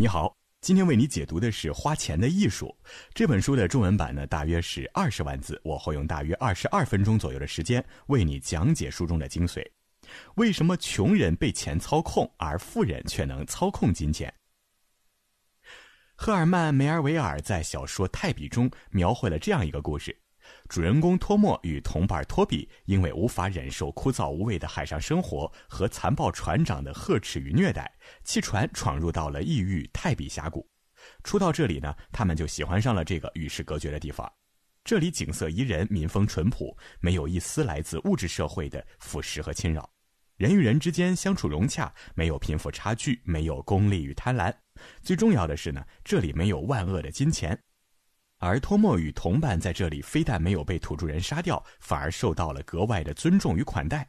你好，今天为你解读的是《花钱的艺术》这本书的中文版呢，大约是二十万字，我会用大约二十二分钟左右的时间为你讲解书中的精髓。为什么穷人被钱操控，而富人却能操控金钱？赫尔曼·梅尔维尔在小说《泰比》中描绘了这样一个故事。主人公托莫与同伴托比，因为无法忍受枯燥无味的海上生活和残暴船长的呵斥与虐待，弃船闯入到了异域泰比峡谷。初到这里呢，他们就喜欢上了这个与世隔绝的地方。这里景色宜人，民风淳朴，没有一丝来自物质社会的腐蚀和侵扰。人与人之间相处融洽，没有贫富差距，没有功利与贪婪。最重要的是呢，这里没有万恶的金钱。而托莫与同伴在这里非但没有被土著人杀掉，反而受到了格外的尊重与款待。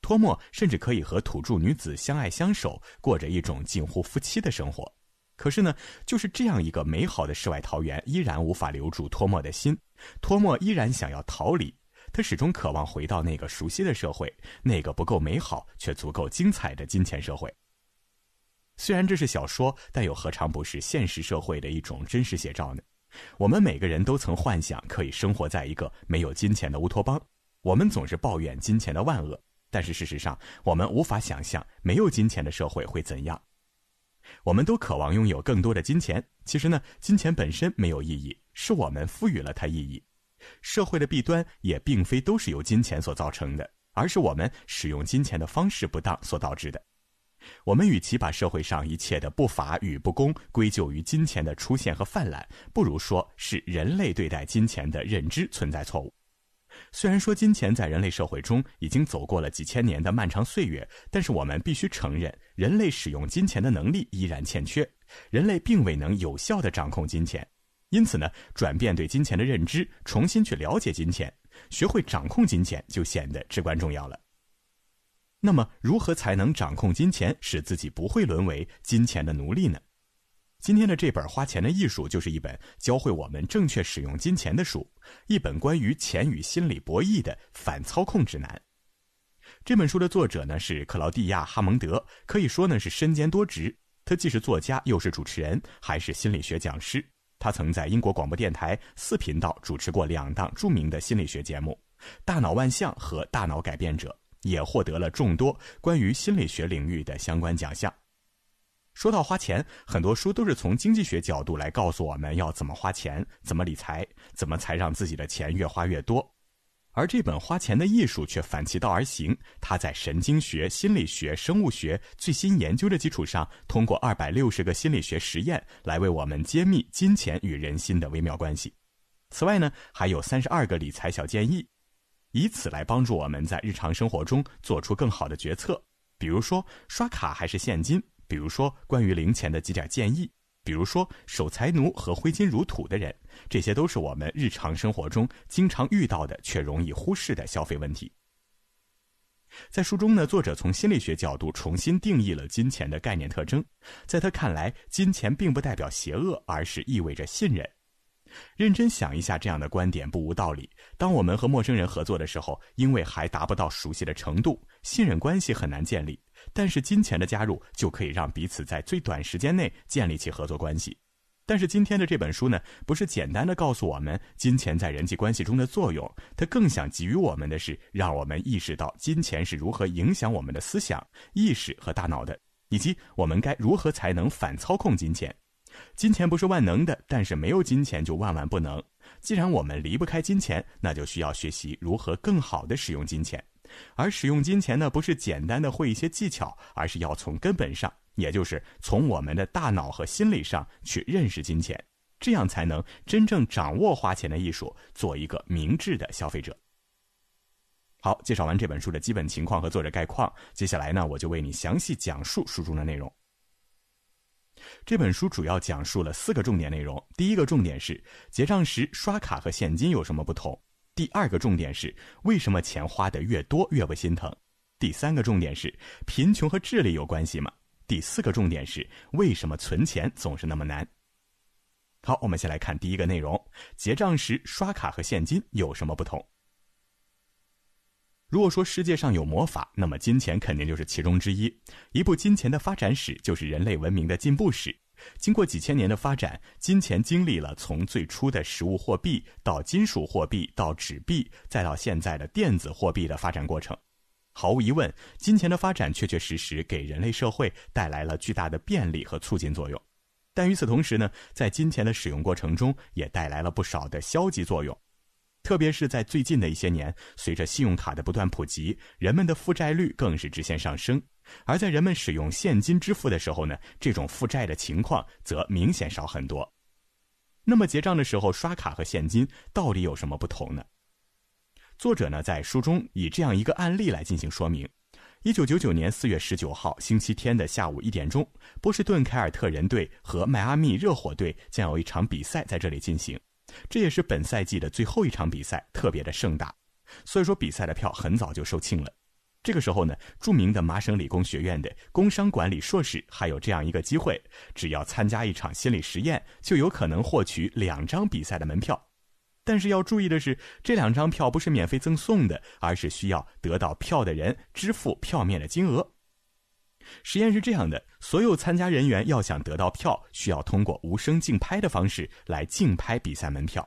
托莫甚至可以和土著女子相爱相守，过着一种近乎夫妻的生活。可是呢，就是这样一个美好的世外桃源，依然无法留住托莫的心。托莫依然想要逃离，他始终渴望回到那个熟悉的社会，那个不够美好却足够精彩的金钱社会。虽然这是小说，但又何尝不是现实社会的一种真实写照呢？我们每个人都曾幻想可以生活在一个没有金钱的乌托邦，我们总是抱怨金钱的万恶，但是事实上，我们无法想象没有金钱的社会会怎样。我们都渴望拥有更多的金钱，其实呢，金钱本身没有意义，是我们赋予了它意义。社会的弊端也并非都是由金钱所造成的，而是我们使用金钱的方式不当所导致的。我们与其把社会上一切的不法与不公归咎于金钱的出现和泛滥，不如说是人类对待金钱的认知存在错误。虽然说金钱在人类社会中已经走过了几千年的漫长岁月，但是我们必须承认，人类使用金钱的能力依然欠缺，人类并未能有效地掌控金钱。因此呢，转变对金钱的认知，重新去了解金钱，学会掌控金钱，就显得至关重要了。那么，如何才能掌控金钱，使自己不会沦为金钱的奴隶呢？今天的这本《花钱的艺术》就是一本教会我们正确使用金钱的书，一本关于钱与心理博弈的反操控指南。这本书的作者呢是克劳蒂亚·哈蒙德，可以说呢是身兼多职。他既是作家，又是主持人，还是心理学讲师。他曾在英国广播电台四频道主持过两档著名的心理学节目，《大脑万象》和《大脑改变者》。也获得了众多关于心理学领域的相关奖项。说到花钱，很多书都是从经济学角度来告诉我们要怎么花钱、怎么理财、怎么才让自己的钱越花越多。而这本《花钱的艺术》却反其道而行，它在神经学、心理学、生物学最新研究的基础上，通过二百六十个心理学实验来为我们揭秘金钱与人心的微妙关系。此外呢，还有三十二个理财小建议。以此来帮助我们在日常生活中做出更好的决策，比如说刷卡还是现金，比如说关于零钱的几点建议，比如说守财奴和挥金如土的人，这些都是我们日常生活中经常遇到的却容易忽视的消费问题。在书中呢，作者从心理学角度重新定义了金钱的概念特征，在他看来，金钱并不代表邪恶，而是意味着信任。认真想一下，这样的观点不无道理。当我们和陌生人合作的时候，因为还达不到熟悉的程度，信任关系很难建立。但是金钱的加入就可以让彼此在最短时间内建立起合作关系。但是今天的这本书呢，不是简单的告诉我们金钱在人际关系中的作用，它更想给予我们的是，让我们意识到金钱是如何影响我们的思想、意识和大脑的，以及我们该如何才能反操控金钱。金钱不是万能的，但是没有金钱就万万不能。既然我们离不开金钱，那就需要学习如何更好的使用金钱。而使用金钱呢，不是简单的会一些技巧，而是要从根本上，也就是从我们的大脑和心理上去认识金钱，这样才能真正掌握花钱的艺术，做一个明智的消费者。好，介绍完这本书的基本情况和作者概况，接下来呢，我就为你详细讲述书中的内容。这本书主要讲述了四个重点内容。第一个重点是，结账时刷卡和现金有什么不同？第二个重点是，为什么钱花的越多越不心疼？第三个重点是，贫穷和智力有关系吗？第四个重点是，为什么存钱总是那么难？好，我们先来看第一个内容：结账时刷卡和现金有什么不同？如果说世界上有魔法，那么金钱肯定就是其中之一。一部金钱的发展史就是人类文明的进步史。经过几千年的发展，金钱经历了从最初的食物货币到金属货币，到纸币，再到现在的电子货币的发展过程。毫无疑问，金钱的发展确确实实给人类社会带来了巨大的便利和促进作用。但与此同时呢，在金钱的使用过程中，也带来了不少的消极作用。特别是在最近的一些年，随着信用卡的不断普及，人们的负债率更是直线上升。而在人们使用现金支付的时候呢，这种负债的情况则明显少很多。那么结账的时候，刷卡和现金到底有什么不同呢？作者呢在书中以这样一个案例来进行说明：一九九九年四月十九号星期天的下午一点钟，波士顿凯尔特人队和迈阿密热火队将有一场比赛在这里进行。这也是本赛季的最后一场比赛，特别的盛大，所以说比赛的票很早就售罄了。这个时候呢，著名的麻省理工学院的工商管理硕士还有这样一个机会，只要参加一场心理实验，就有可能获取两张比赛的门票。但是要注意的是，这两张票不是免费赠送的，而是需要得到票的人支付票面的金额。实验是这样的：所有参加人员要想得到票，需要通过无声竞拍的方式来竞拍比赛门票。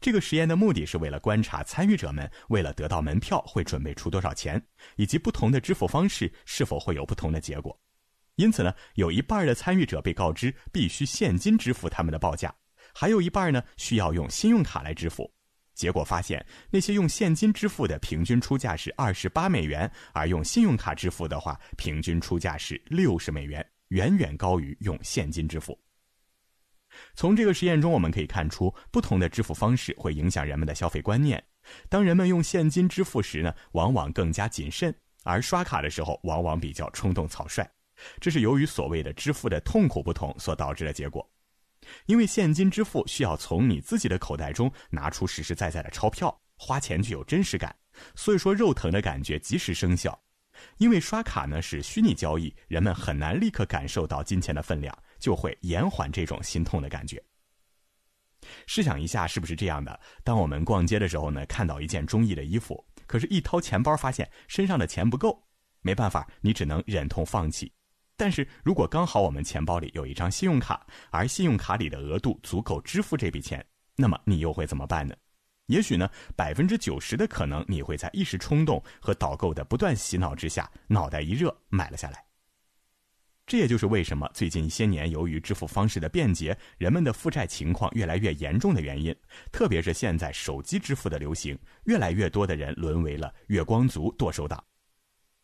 这个实验的目的是为了观察参与者们为了得到门票会准备出多少钱，以及不同的支付方式是否会有不同的结果。因此呢，有一半的参与者被告知必须现金支付他们的报价，还有一半呢需要用信用卡来支付。结果发现，那些用现金支付的平均出价是二十八美元，而用信用卡支付的话，平均出价是六十美元，远远高于用现金支付。从这个实验中，我们可以看出，不同的支付方式会影响人们的消费观念。当人们用现金支付时呢，往往更加谨慎，而刷卡的时候，往往比较冲动草率。这是由于所谓的支付的痛苦不同所导致的结果。因为现金支付需要从你自己的口袋中拿出实实在在的钞票，花钱具有真实感，所以说肉疼的感觉及时生效。因为刷卡呢是虚拟交易，人们很难立刻感受到金钱的分量，就会延缓这种心痛的感觉。试想一下，是不是这样的？当我们逛街的时候呢，看到一件中意的衣服，可是，一掏钱包发现身上的钱不够，没办法，你只能忍痛放弃。但是如果刚好我们钱包里有一张信用卡，而信用卡里的额度足够支付这笔钱，那么你又会怎么办呢？也许呢，百分之九十的可能你会在一时冲动和导购的不断洗脑之下，脑袋一热买了下来。这也就是为什么最近一些年，由于支付方式的便捷，人们的负债情况越来越严重的原因。特别是现在手机支付的流行，越来越多的人沦为了月光族、剁手党。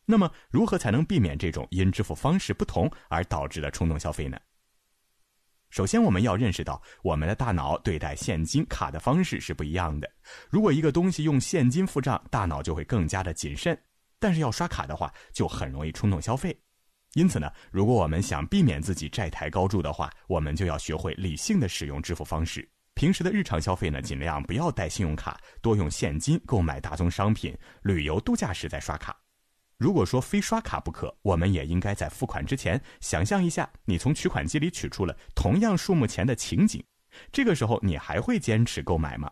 那么，如何才能避免这种因支付方式不同而导致的冲动消费呢？首先，我们要认识到，我们的大脑对待现金卡的方式是不一样的。如果一个东西用现金付账，大脑就会更加的谨慎；但是要刷卡的话，就很容易冲动消费。因此呢，如果我们想避免自己债台高筑的话，我们就要学会理性的使用支付方式。平时的日常消费呢，尽量不要带信用卡，多用现金购买大宗商品。旅游度假时再刷卡。如果说非刷卡不可，我们也应该在付款之前想象一下，你从取款机里取出了同样数目钱的情景，这个时候你还会坚持购买吗？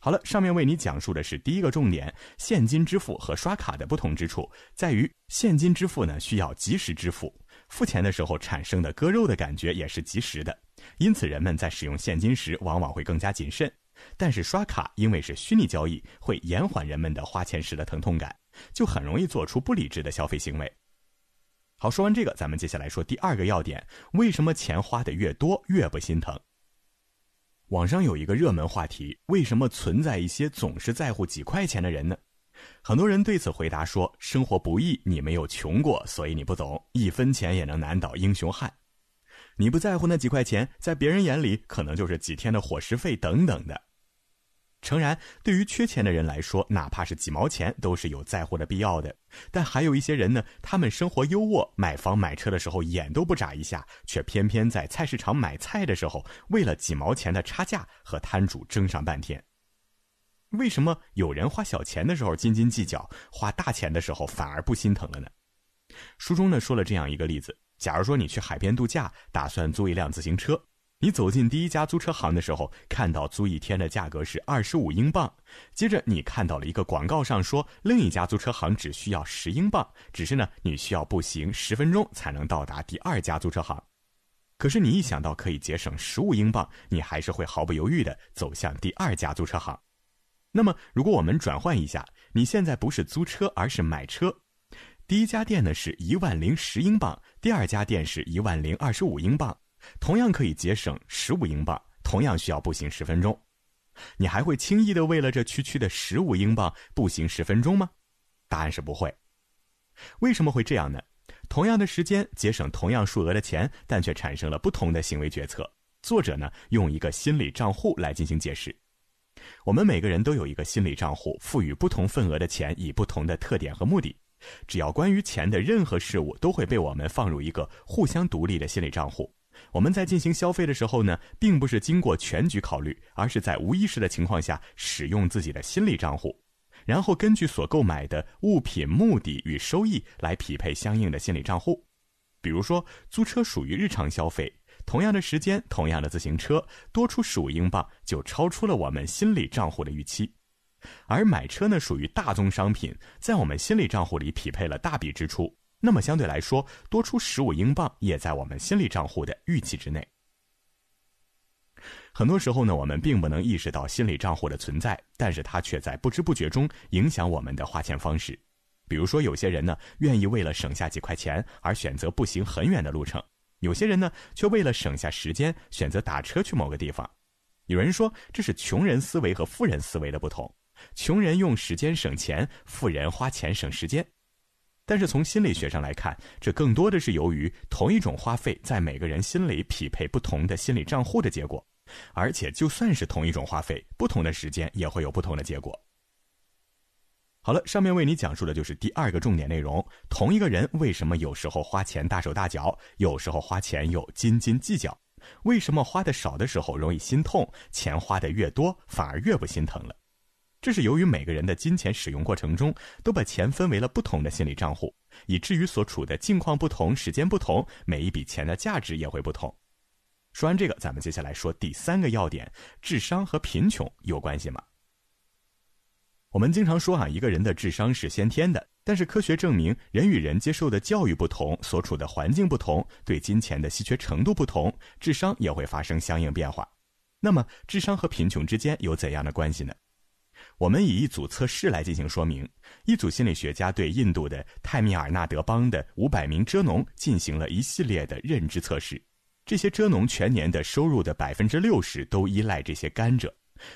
好了，上面为你讲述的是第一个重点：现金支付和刷卡的不同之处在于，现金支付呢需要及时支付，付钱的时候产生的割肉的感觉也是及时的，因此人们在使用现金时往往会更加谨慎。但是刷卡因为是虚拟交易，会延缓人们的花钱时的疼痛感。就很容易做出不理智的消费行为。好，说完这个，咱们接下来说第二个要点：为什么钱花得越多越不心疼？网上有一个热门话题：为什么存在一些总是在乎几块钱的人呢？很多人对此回答说：“生活不易，你没有穷过，所以你不懂，一分钱也能难倒英雄汉。你不在乎那几块钱，在别人眼里可能就是几天的伙食费等等的。”诚然，对于缺钱的人来说，哪怕是几毛钱，都是有在乎的必要的。但还有一些人呢，他们生活优渥，买房买车的时候眼都不眨一下，却偏偏在菜市场买菜的时候，为了几毛钱的差价和摊主争上半天。为什么有人花小钱的时候斤斤计较，花大钱的时候反而不心疼了呢？书中呢说了这样一个例子：假如说你去海边度假，打算租一辆自行车。你走进第一家租车行的时候，看到租一天的价格是二十五英镑。接着，你看到了一个广告上说，另一家租车行只需要十英镑。只是呢，你需要步行十分钟才能到达第二家租车行。可是，你一想到可以节省十五英镑，你还是会毫不犹豫地走向第二家租车行。那么，如果我们转换一下，你现在不是租车，而是买车。第一家店呢是一万零十英镑，第二家店是一万零二十五英镑。同样可以节省十五英镑，同样需要步行十分钟，你还会轻易的为了这区区的十五英镑步行十分钟吗？答案是不会。为什么会这样呢？同样的时间节省同样数额的钱，但却产生了不同的行为决策。作者呢用一个心理账户来进行解释。我们每个人都有一个心理账户，赋予不同份额的钱以不同的特点和目的。只要关于钱的任何事物都会被我们放入一个互相独立的心理账户。我们在进行消费的时候呢，并不是经过全局考虑，而是在无意识的情况下使用自己的心理账户，然后根据所购买的物品目的与收益来匹配相应的心理账户。比如说，租车属于日常消费，同样的时间、同样的自行车，多出十五英镑就超出了我们心理账户的预期；而买车呢，属于大宗商品，在我们心理账户里匹配了大笔支出。那么相对来说，多出十五英镑也在我们心理账户的预期之内。很多时候呢，我们并不能意识到心理账户的存在，但是它却在不知不觉中影响我们的花钱方式。比如说，有些人呢愿意为了省下几块钱而选择步行很远的路程，有些人呢却为了省下时间选择打车去某个地方。有人说这是穷人思维和富人思维的不同，穷人用时间省钱，富人花钱省时间。但是从心理学上来看，这更多的是由于同一种花费在每个人心里匹配不同的心理账户的结果，而且就算是同一种花费，不同的时间也会有不同的结果。好了，上面为你讲述的就是第二个重点内容：同一个人为什么有时候花钱大手大脚，有时候花钱又斤斤计较？为什么花的少的时候容易心痛，钱花的越多反而越不心疼了？这是由于每个人的金钱使用过程中，都把钱分为了不同的心理账户，以至于所处的境况不同、时间不同，每一笔钱的价值也会不同。说完这个，咱们接下来说第三个要点：智商和贫穷有关系吗？我们经常说啊，一个人的智商是先天的，但是科学证明，人与人接受的教育不同，所处的环境不同，对金钱的稀缺程度不同，智商也会发生相应变化。那么，智商和贫穷之间有怎样的关系呢？我们以一组测试来进行说明。一组心理学家对印度的泰米尔纳德邦的五百名蔗农进行了一系列的认知测试。这些蔗农全年的收入的百分之六十都依赖这些甘蔗，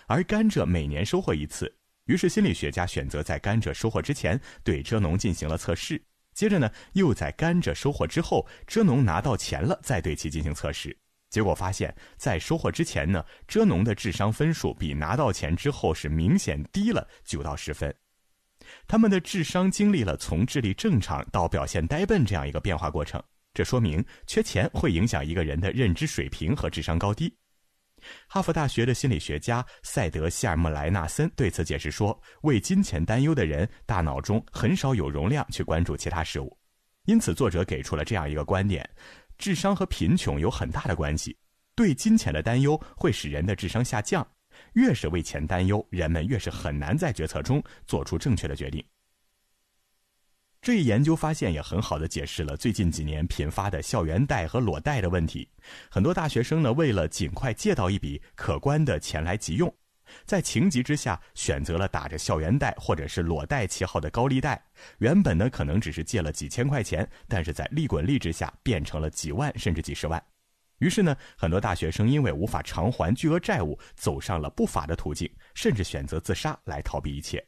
而甘蔗每年收获一次。于是心理学家选择在甘蔗收获之前对蔗农进行了测试，接着呢，又在甘蔗收获之后，蔗农拿到钱了再对其进行测试。结果发现，在收获之前呢，蔗农的智商分数比拿到钱之后是明显低了九到十分。他们的智商经历了从智力正常到表现呆笨这样一个变化过程。这说明缺钱会影响一个人的认知水平和智商高低。哈佛大学的心理学家赛德希尔·莫莱纳森对此解释说：“为金钱担忧的人，大脑中很少有容量去关注其他事物。”因此，作者给出了这样一个观点。智商和贫穷有很大的关系，对金钱的担忧会使人的智商下降，越是为钱担忧，人们越是很难在决策中做出正确的决定。这一研究发现也很好的解释了最近几年频发的校园贷和裸贷的问题，很多大学生呢为了尽快借到一笔可观的钱来急用。在情急之下，选择了打着校园贷或者是裸贷旗号的高利贷。原本呢，可能只是借了几千块钱，但是在利滚利之下，变成了几万甚至几十万。于是呢，很多大学生因为无法偿还巨额债务，走上了不法的途径，甚至选择自杀来逃避一切。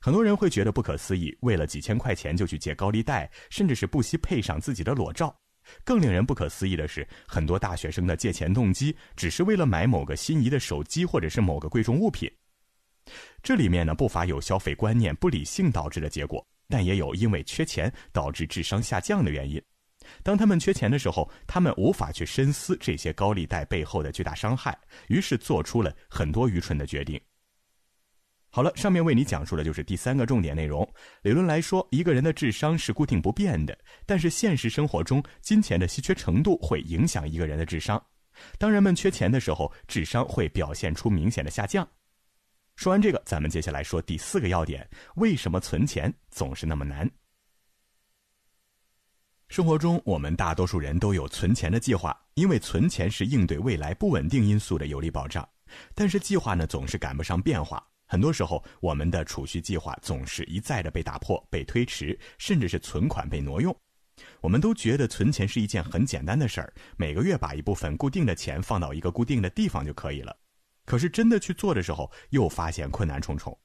很多人会觉得不可思议，为了几千块钱就去借高利贷，甚至是不惜配上自己的裸照。更令人不可思议的是，很多大学生的借钱动机只是为了买某个心仪的手机，或者是某个贵重物品。这里面呢不乏有消费观念不理性导致的结果，但也有因为缺钱导致智商下降的原因。当他们缺钱的时候，他们无法去深思这些高利贷背后的巨大伤害，于是做出了很多愚蠢的决定。好了，上面为你讲述的就是第三个重点内容。理论来说，一个人的智商是固定不变的，但是现实生活中，金钱的稀缺程度会影响一个人的智商。当人们缺钱的时候，智商会表现出明显的下降。说完这个，咱们接下来说第四个要点：为什么存钱总是那么难？生活中，我们大多数人都有存钱的计划，因为存钱是应对未来不稳定因素的有力保障。但是计划呢，总是赶不上变化。很多时候，我们的储蓄计划总是一再的被打破、被推迟，甚至是存款被挪用。我们都觉得存钱是一件很简单的事儿，每个月把一部分固定的钱放到一个固定的地方就可以了。可是真的去做的时候，又发现困难重重。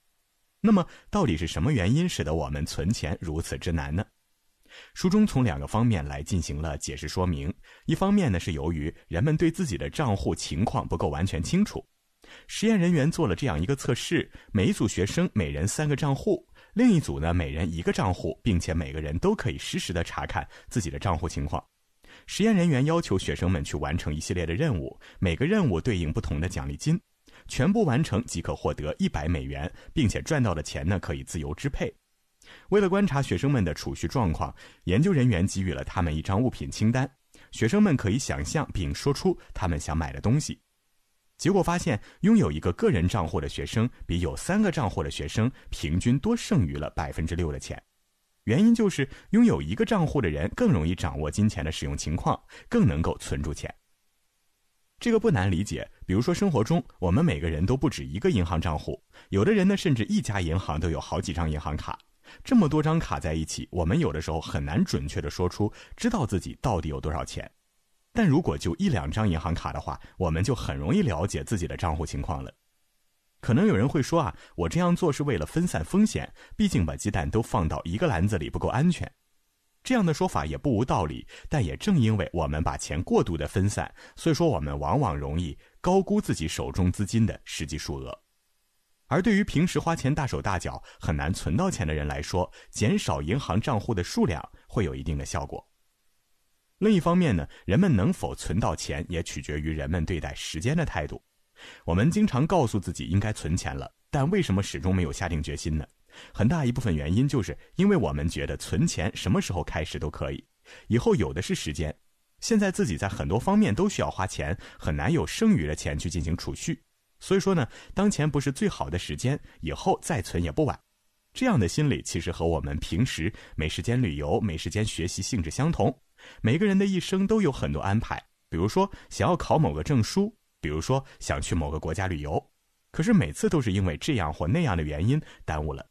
那么，到底是什么原因使得我们存钱如此之难呢？书中从两个方面来进行了解释说明：一方面呢，是由于人们对自己的账户情况不够完全清楚。实验人员做了这样一个测试：每一组学生每人三个账户，另一组呢每人一个账户，并且每个人都可以实时的查看自己的账户情况。实验人员要求学生们去完成一系列的任务，每个任务对应不同的奖励金，全部完成即可获得一百美元，并且赚到的钱呢可以自由支配。为了观察学生们的储蓄状况，研究人员给予了他们一张物品清单，学生们可以想象并说出他们想买的东西。结果发现，拥有一个个人账户的学生，比有三个账户的学生平均多剩余了百分之六的钱。原因就是，拥有一个账户的人更容易掌握金钱的使用情况，更能够存住钱。这个不难理解。比如说，生活中我们每个人都不止一个银行账户，有的人呢，甚至一家银行都有好几张银行卡。这么多张卡在一起，我们有的时候很难准确的说出知道自己到底有多少钱。但如果就一两张银行卡的话，我们就很容易了解自己的账户情况了。可能有人会说啊，我这样做是为了分散风险，毕竟把鸡蛋都放到一个篮子里不够安全。这样的说法也不无道理，但也正因为我们把钱过度的分散，所以说我们往往容易高估自己手中资金的实际数额。而对于平时花钱大手大脚、很难存到钱的人来说，减少银行账户的数量会有一定的效果。另一方面呢，人们能否存到钱也取决于人们对待时间的态度。我们经常告诉自己应该存钱了，但为什么始终没有下定决心呢？很大一部分原因就是因为我们觉得存钱什么时候开始都可以，以后有的是时间。现在自己在很多方面都需要花钱，很难有剩余的钱去进行储蓄。所以说呢，当前不是最好的时间，以后再存也不晚。这样的心理其实和我们平时没时间旅游、没时间学习性质相同。每个人的一生都有很多安排，比如说想要考某个证书，比如说想去某个国家旅游，可是每次都是因为这样或那样的原因耽误了。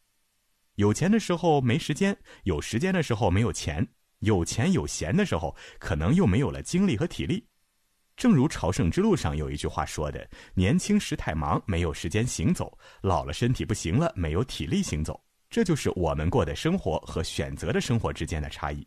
有钱的时候没时间，有时间的时候没有钱，有钱有闲的时候可能又没有了精力和体力。正如朝圣之路上有一句话说的：“年轻时太忙，没有时间行走；老了身体不行了，没有体力行走。”这就是我们过的生活和选择的生活之间的差异。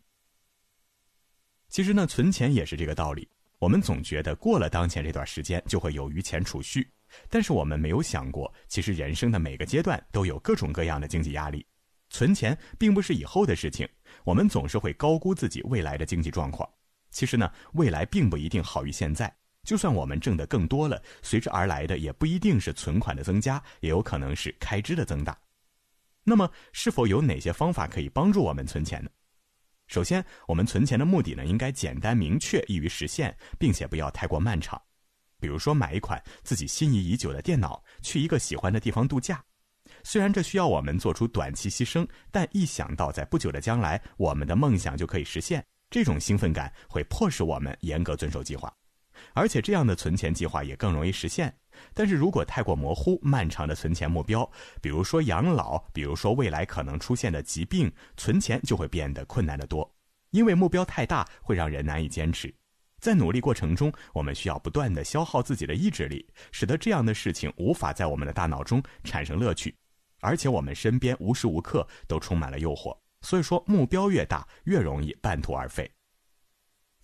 其实呢，存钱也是这个道理。我们总觉得过了当前这段时间就会有余钱储蓄，但是我们没有想过，其实人生的每个阶段都有各种各样的经济压力。存钱并不是以后的事情，我们总是会高估自己未来的经济状况。其实呢，未来并不一定好于现在。就算我们挣得更多了，随之而来的也不一定是存款的增加，也有可能是开支的增大。那么，是否有哪些方法可以帮助我们存钱呢？首先，我们存钱的目的呢，应该简单明确、易于实现，并且不要太过漫长。比如说，买一款自己心仪已久的电脑，去一个喜欢的地方度假。虽然这需要我们做出短期牺牲，但一想到在不久的将来，我们的梦想就可以实现，这种兴奋感会迫使我们严格遵守计划。而且这样的存钱计划也更容易实现，但是如果太过模糊、漫长的存钱目标，比如说养老，比如说未来可能出现的疾病，存钱就会变得困难得多，因为目标太大，会让人难以坚持。在努力过程中，我们需要不断的消耗自己的意志力，使得这样的事情无法在我们的大脑中产生乐趣，而且我们身边无时无刻都充满了诱惑，所以说目标越大，越容易半途而废。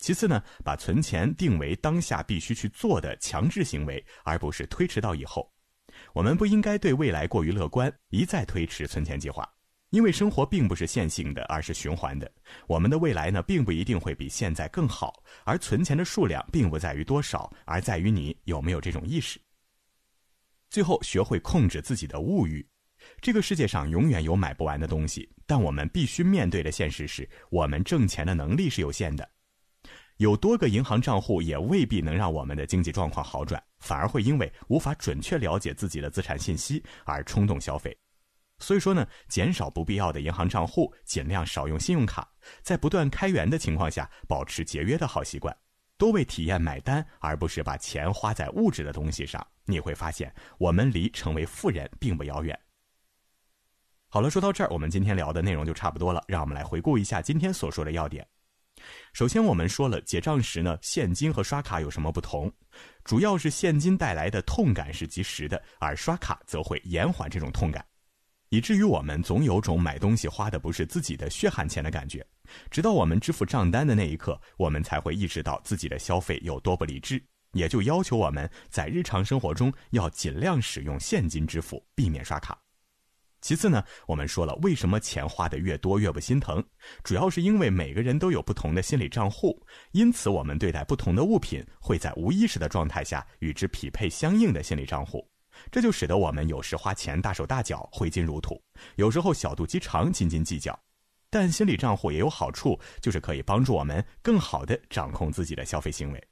其次呢，把存钱定为当下必须去做的强制行为，而不是推迟到以后。我们不应该对未来过于乐观，一再推迟存钱计划，因为生活并不是线性的，而是循环的。我们的未来呢，并不一定会比现在更好。而存钱的数量并不在于多少，而在于你有没有这种意识。最后，学会控制自己的物欲。这个世界上永远有买不完的东西，但我们必须面对的现实是，我们挣钱的能力是有限的。有多个银行账户也未必能让我们的经济状况好转，反而会因为无法准确了解自己的资产信息而冲动消费。所以说呢，减少不必要的银行账户，尽量少用信用卡，在不断开源的情况下，保持节约的好习惯，多为体验买单，而不是把钱花在物质的东西上。你会发现，我们离成为富人并不遥远。好了，说到这儿，我们今天聊的内容就差不多了。让我们来回顾一下今天所说的要点。首先，我们说了结账时呢，现金和刷卡有什么不同？主要是现金带来的痛感是及时的，而刷卡则会延缓这种痛感，以至于我们总有种买东西花的不是自己的血汗钱的感觉。直到我们支付账单的那一刻，我们才会意识到自己的消费有多不理智，也就要求我们在日常生活中要尽量使用现金支付，避免刷卡。其次呢，我们说了为什么钱花的越多越不心疼，主要是因为每个人都有不同的心理账户，因此我们对待不同的物品会在无意识的状态下与之匹配相应的心理账户，这就使得我们有时花钱大手大脚挥金如土，有时候小肚鸡肠斤斤计较。但心理账户也有好处，就是可以帮助我们更好的掌控自己的消费行为。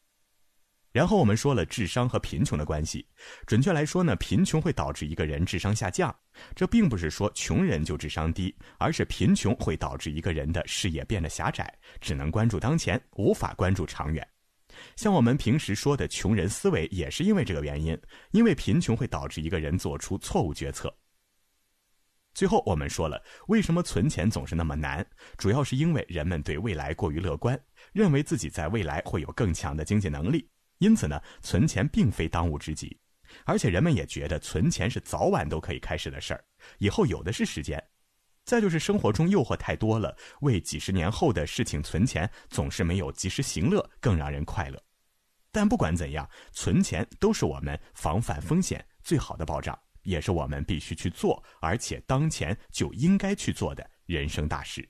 然后我们说了智商和贫穷的关系，准确来说呢，贫穷会导致一个人智商下降。这并不是说穷人就智商低，而是贫穷会导致一个人的视野变得狭窄，只能关注当前，无法关注长远。像我们平时说的“穷人思维”也是因为这个原因，因为贫穷会导致一个人做出错误决策。最后我们说了为什么存钱总是那么难，主要是因为人们对未来过于乐观，认为自己在未来会有更强的经济能力。因此呢，存钱并非当务之急，而且人们也觉得存钱是早晚都可以开始的事儿，以后有的是时间。再就是生活中诱惑太多了，为几十年后的事情存钱，总是没有及时行乐更让人快乐。但不管怎样，存钱都是我们防范风险最好的保障，也是我们必须去做，而且当前就应该去做的人生大事。